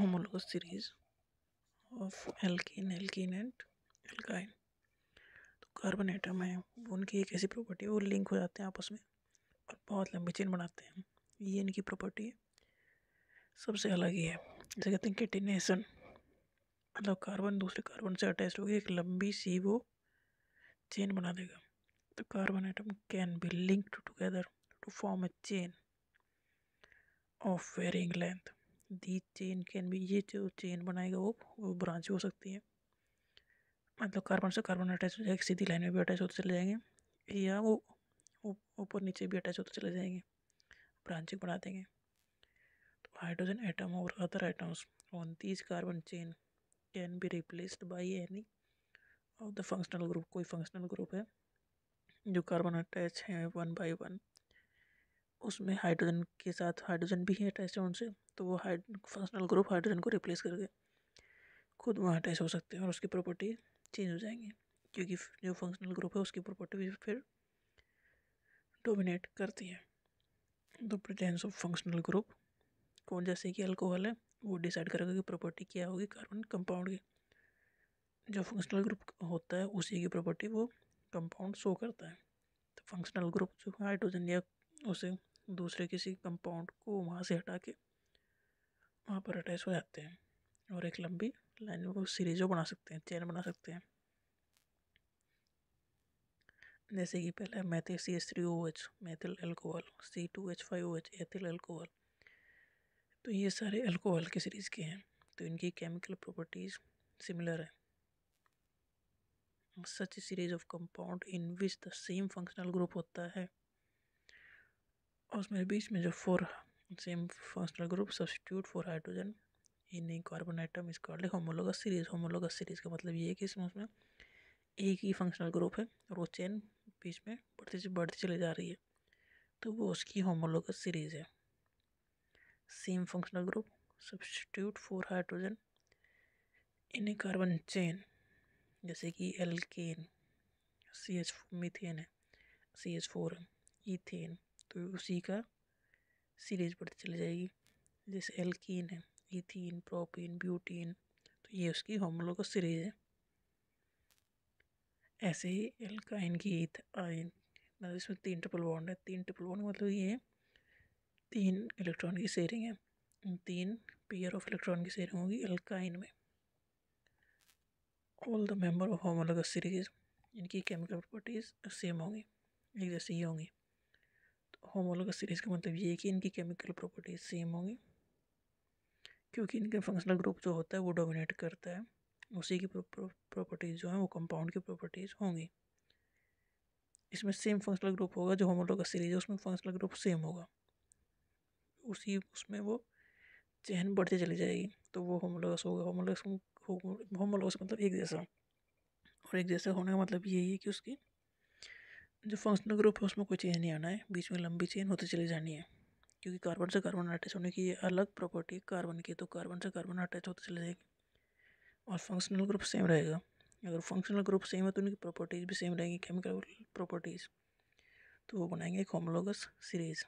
homologous series of alkene alkene and alkyne तो carbon atom है उनकी एक ऐसी प्रॉपर्टी है वो लिंक हो जाते हैं आपस में और बहुत लंबी चेन बनाते हैं ये इनकी प्रॉपर्टी है सबसे अलग ही है जैसे कहते हैं कैटिनेशन मतलब कार्बन दूसरे कार्बन से अटैच होकर एक लंबी सी वो चेन बना देगा तो carbon atom can be linked together to form a chain of varying length. The chain can भी ये जो चेन बनाएगा वो वो ब्रांच हो सकती है मतलब कार्बन से कार्बन अटैच हो जाएगा सीधी लाइन में भी अटैच होते चले जाएंगे या वो ऊपर नीचे भी अटैच होते चले जाएंगे ब्रांचिंग बना देंगे तो हाइड्रोजन एटम और other atoms on these carbon chain can be replaced by any of the functional group कोई फंक्शनल ग्रुप है जो कार्बन अटैच है वन बाई वन उसमें हाइड्रोजन के साथ हाइड्रोजन भी है अटैच है उनसे तो वो हाइड फंक्शनल ग्रुप हाइड्रोजन को रिप्लेस करके खुद वहाँ अटैच हो सकते हैं और उसकी प्रॉपर्टी चेंज हो जाएंगी क्योंकि जो फंक्शनल ग्रुप है उसकी प्रॉपर्टी भी फिर डोमिनेट करती है तो प्रेजेंस ऑफ फंक्शनल ग्रुप कौन जैसे कि अल्कोहल है वो डिसाइड करेगा कि प्रॉपर्टी क्या होगी कार्बन कंपाउंड की जो फंक्शनल ग्रुप होता है उसी की प्रॉपर्टी वो कंपाउंड शो करता है तो फंक्शनल ग्रुप जो हाइड्रोजन या उसे दूसरे किसी कंपाउंड को वहाँ से हटा के वहाँ पर अटैच हो जाते हैं और एक लंबी लाइन में वो सीरीजों बना सकते हैं चैन बना सकते हैं जैसे कि पहला methyl C S three O H methyl alcohol C two H five O H ethyl alcohol तो ये सारे एल्कोहल के सीरीज़ के हैं तो इनकी केमिकल प्रॉपर्टीज़ सिमिलर है such series of compound in which the same functional group होता है और उसमें बीच में जो for same functional group substitute for hydrogen in a carbon atom is called homologous series homologous series का मतलब ये है कि इसमें उसमें एक ही फंक्शनल ग्रुप है और वो चेन बीच में बढ़ती से बढ़ती चली जा रही है तो वो उसकी होमोलोगस सीरीज है same functional group substitute for hydrogen in a carbon chain जैसे कि एल्केन सी एच मिथेन है सी एच फोर है ईथेन तो उसी का सीरीज बढ़ती चली जाएगी जैसे एल्कीन है इथीन प्रोपीन ब्यूटीन तो ये उसकी होमलो का सीरीज है ऐसे ही एल्काइन की ईथ आइन मतलब इसमें तीन ट्रिपल बॉन्ड है तीन ट्रिपल बॉन्ड मतलब ये तीन इलेक्ट्रॉन की शेयरिंग है तीन पेयर ऑफ इलेक्ट्रॉन की शेयरिंग होगी एल्काइन में all the member of homologous series इनकी केमिकल प्रॉपर्टीज सेम होंगी एक जैसे ही होंगी होमोलोग सीरीज़ का मतलब ये है कि इनकी केमिकल प्रॉपर्टीज सेम होंगी क्योंकि इनका फंक्शनल ग्रुप जो होता है वो डोमिनेट करता है उसी की प्रॉपर्टीज़ जो हैं वो कंपाउंड की प्रॉपर्टीज़ होंगी इसमें सेम फंक्शनल ग्रुप होगा जो होमोलोग सीरीज है उसमें फंक्शनल ग्रुप सेम होगा उसी उसमें वो चहन बढ़ती चली जाएगी तो वो होमोलोगस होगा होमोलोगस होमोलोगस मतलब एक जैसा और एक जैसा होने का मतलब यही है कि उसकी जो फंक्शनल ग्रुप है उसमें कोई चेंज नहीं आना है बीच में लंबी चेन होती चली जानी है क्योंकि कार्बन से कार्बन अटैच होने की अलग प्रॉपर्टी है कार्बन की तो कार्बन से कार्बन अटैच होती चली जाएगी और फंक्शनल ग्रुप सेम रहेगा अगर फंक्शनल ग्रुप सेम है तो उनकी प्रॉपर्टीज़ भी सेम रहेंगी केमिकल प्रॉपर्टीज़ तो वो बनाएंगे एक होमोलोगस सीरीज़